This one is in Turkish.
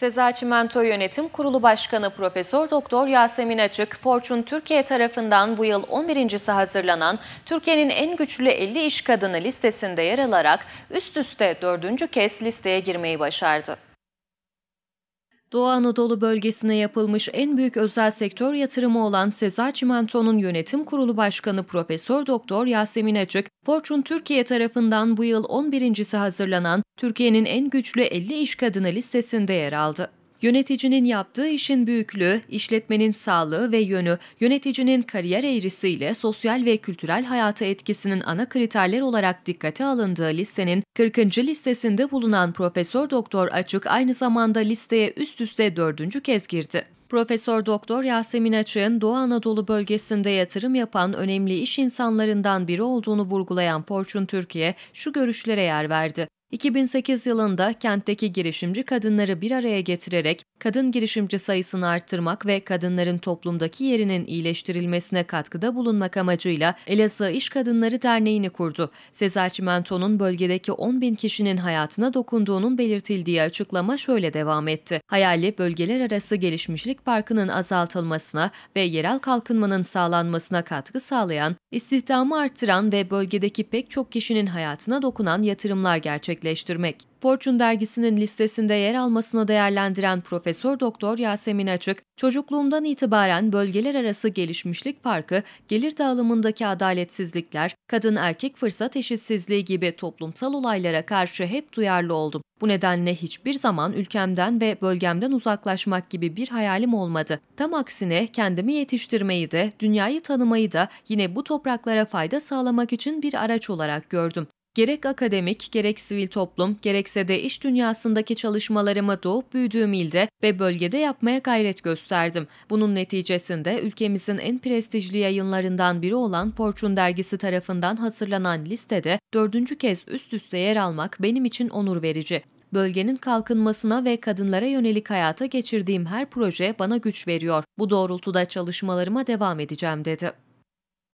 Seza Çimento Yönetim Kurulu Başkanı Profesör Doktor Yasemin Açık, Fortune Türkiye tarafından bu yıl 11.si hazırlanan Türkiye'nin en güçlü 50 iş kadını listesinde yer alarak üst üste dördüncü kez listeye girmeyi başardı. Doğu Anadolu bölgesine yapılmış en büyük özel sektör yatırımı olan Seza Çimento'nun yönetim kurulu başkanı Profesör Doktor Yasemin Açık, Fortune Türkiye tarafından bu yıl 11.si hazırlanan Türkiye'nin en güçlü 50 iş kadını listesinde yer aldı. Yöneticinin yaptığı işin büyüklüğü, işletmenin sağlığı ve yönü, yöneticinin kariyer eğrisiyle sosyal ve kültürel hayata etkisinin ana kriterler olarak dikkate alındığı listenin 40. listesinde bulunan Profesör Doktor Açık aynı zamanda listeye üst üste dördüncü kez girdi. Profesör Doktor Yasemin Açık'ın Doğu Anadolu bölgesinde yatırım yapan önemli iş insanlarından biri olduğunu vurgulayan Fortune Türkiye şu görüşlere yer verdi. 2008 yılında kentteki girişimci kadınları bir araya getirerek kadın girişimci sayısını arttırmak ve kadınların toplumdaki yerinin iyileştirilmesine katkıda bulunmak amacıyla Elazığ İş Kadınları Derneği'ni kurdu. Sezer Çimento'nun bölgedeki 10 bin kişinin hayatına dokunduğunun belirtildiği açıklama şöyle devam etti. Hayali bölgeler arası gelişmişlik farkının azaltılmasına ve yerel kalkınmanın sağlanmasına katkı sağlayan istihdamı arttıran ve bölgedeki pek çok kişinin hayatına dokunan yatırımlar gerçekleştirmek. Fortune dergisinin listesinde yer almasını değerlendiren Profesör Doktor Yasemin Açık, çocukluğumdan itibaren bölgeler arası gelişmişlik farkı, gelir dağılımındaki adaletsizlikler, kadın erkek fırsat eşitsizliği gibi toplumsal olaylara karşı hep duyarlı oldum. Bu nedenle hiçbir zaman ülkemden ve bölgemden uzaklaşmak gibi bir hayalim olmadı. Tam aksine kendimi yetiştirmeyi de, dünyayı tanımayı da yine bu topraklara fayda sağlamak için bir araç olarak gördüm. Gerek akademik, gerek sivil toplum, gerekse de iş dünyasındaki çalışmalarımı doğup büyüdüğüm ilde ve bölgede yapmaya gayret gösterdim. Bunun neticesinde ülkemizin en prestijli yayınlarından biri olan Fortune dergisi tarafından hazırlanan listede dördüncü kez üst üste yer almak benim için onur verici. Bölgenin kalkınmasına ve kadınlara yönelik hayata geçirdiğim her proje bana güç veriyor. Bu doğrultuda çalışmalarıma devam edeceğim dedi.